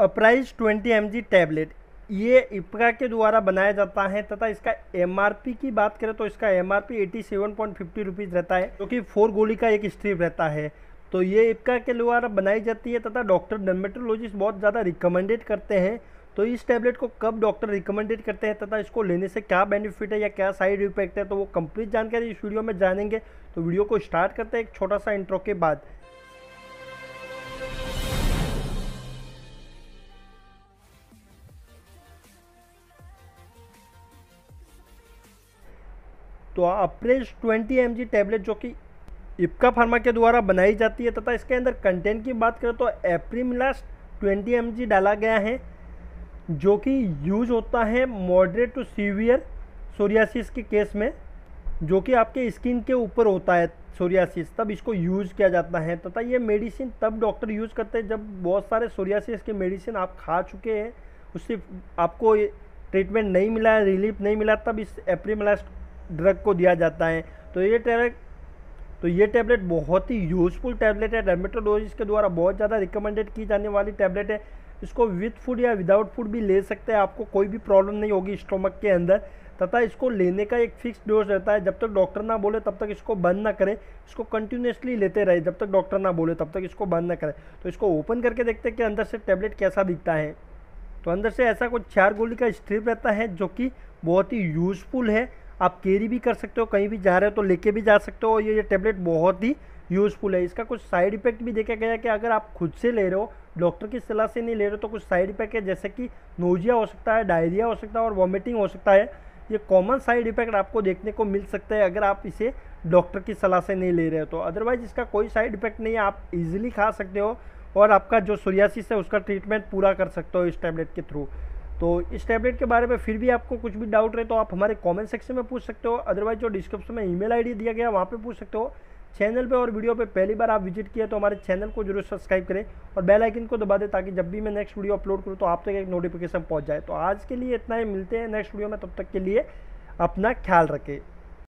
price 20 M tablet ये इपका के द्वारा बनाया जाता है तथा इसका एम की बात करें तो इसका पी एटी सेवन पॉइंट फिफ्टी रुपीज़ रहता है क्योंकि तो फोर गोली का एक स्ट्रीप रहता है तो ये इप्का के द्वारा बनाई जाती है तथा डॉक्टर डर्मेटोलॉजिस्ट बहुत ज़्यादा रिकमेंडेड करते हैं तो इस टैबलेट को कब डॉक्टर रिकमेंडेड करते हैं तथा इसको लेने से क्या बेनिफिट है या क्या साइड इफेक्ट है तो वो कंप्लीट जानकारी इस वीडियो में जानेंगे तो वीडियो को स्टार्ट करते हैं एक छोटा सा इंट्रो के बाद तो अप्रेस 20 एम टैबलेट जो कि इपका फार्मा के द्वारा बनाई जाती है तथा इसके अंदर कंटेंट की बात करें तो लास्ट 20 एम डाला गया है जो कि यूज होता है मॉडरेट टू सीवियर सोरियासिस के केस में जो कि आपके स्किन के ऊपर होता है सोरियासिस तब इसको यूज किया जाता है तथा ये मेडिसिन तब डॉक्टर यूज करते हैं जब बहुत सारे सोरियासिस के मेडिसिन आप खा चुके हैं उससे आपको ट्रीटमेंट नहीं मिला रिलीफ नहीं मिला तब इस एप्रीमिलास्ट ड्रग को दिया जाता है तो ये टेबलेट तो ये टैबलेट बहुत ही यूज़फुल टैबलेट है डर्मेटोलॉजिस के द्वारा बहुत ज़्यादा रिकमेंडेड की जाने वाली टैबलेट है इसको विथ फूड या विदाउट फूड भी ले सकते हैं आपको कोई भी प्रॉब्लम नहीं होगी स्टोमक के अंदर तथा इसको लेने का एक फिक्स डोज रहता है जब तक डॉक्टर ना बोले तब तक इसको बंद ना करें इसको कंटिन्यूसली लेते रहे जब तक डॉक्टर ना बोले तब तक इसको बंद ना करें तो इसको ओपन करके देखते हैं कि अंदर से टैबलेट कैसा दिखता है तो अंदर से ऐसा कुछ चार गोली का स्ट्रिप रहता है जो कि बहुत ही यूज़फुल है आप कैरी भी कर सकते हो कहीं भी जा रहे हो तो लेके भी जा सकते हो ये ये टेबलेट बहुत ही यूज़फुल है इसका कुछ साइड इफेक्ट भी देखा गया कि अगर आप खुद से ले रहे हो डॉक्टर की सलाह से नहीं ले रहे हो तो कुछ साइड इफेक्ट है जैसे कि नोजिया हो सकता है डायरिया हो सकता है और वॉमिटिंग हो सकता है ये कॉमन साइड इफेक्ट आपको देखने को मिल सकता है अगर आप इसे डॉक्टर की सलाह से नहीं ले रहे हो तो अदरवाइज़ इसका कोई साइड इफेक्ट नहीं है आप इजीली खा सकते हो और आपका जो सोरियासिस है उसका ट्रीटमेंट पूरा कर सकते हो इस टैबलेट के थ्रू तो इस टैबलेट के बारे में फिर भी आपको कुछ भी डाउट रहे तो आप हमारे कमेंट सेक्शन में पूछ सकते हो अदरवाइज जो डिस्क्रिप्शन में ईमेल आईडी दिया गया वहाँ पे पूछ सकते हो चैनल पे और वीडियो पे पहली बार आप विजिट किया तो हमारे चैनल को जरूर सब्सक्राइब करें और बेल आइकन को दबा दें ताकि जब भी मैं नेक्स्ट वीडियो अपलोड करूँ तो आप तक एक नोटिफिकेशन पहुँच जाए तो आज के लिए इतना ही मिलते हैं नेक्स्ट वीडियो में तब तक के लिए अपना ख्याल रखें